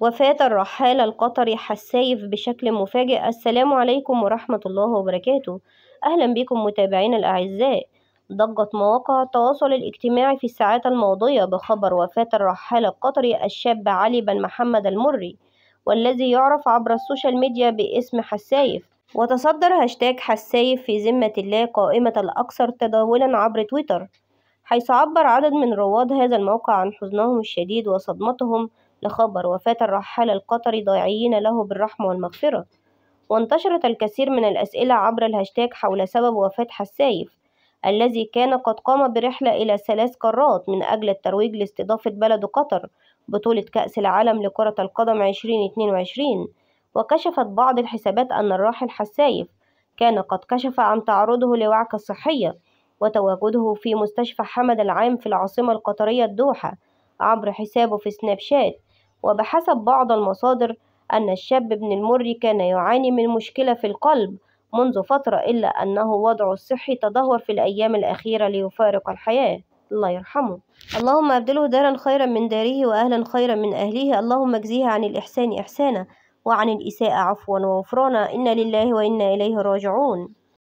وفاة الرحالة القطري حسايف بشكل مفاجئ السلام عليكم ورحمة الله وبركاته أهلا بكم متابعين الأعزاء ضجت مواقع التواصل الاجتماعي في الساعات الماضية بخبر وفاة الرحالة القطري الشاب علي بن محمد المري والذي يعرف عبر السوشيال ميديا باسم حسايف وتصدر هاشتاج حسايف في ذمة الله قائمة الأكثر تداولا عبر تويتر حيث عبر عدد من رواد هذا الموقع عن حزنهم الشديد وصدمتهم لخبر وفاة الرحالة القطري ضايعين له بالرحمة والمغفرة وانتشرت الكثير من الأسئلة عبر الهاشتاج حول سبب وفاة حسايف الذي كان قد قام برحلة إلى ثلاث قارات من أجل الترويج لاستضافة بلد قطر بطولة كأس العالم لكرة القدم 2022 وكشفت بعض الحسابات أن الراحل حسايف كان قد كشف عن تعرضه لوعكة صحية وتواجده في مستشفى حمد العام في العاصمة القطرية الدوحة عبر حسابه في سناب شات وبحسب بعض المصادر أن الشاب ابن المري كان يعاني من مشكلة في القلب منذ فترة إلا أنه وضعه الصحي تدهور في الأيام الأخيرة ليفارق الحياة الله يرحمه اللهم أبدله دارا خيرا من داره وأهلا خيرا من أهله اللهم اجزيه عن الإحسان إحسانا وعن الإساءة عفوا وغفرانا إنا لله وإنا إليه راجعون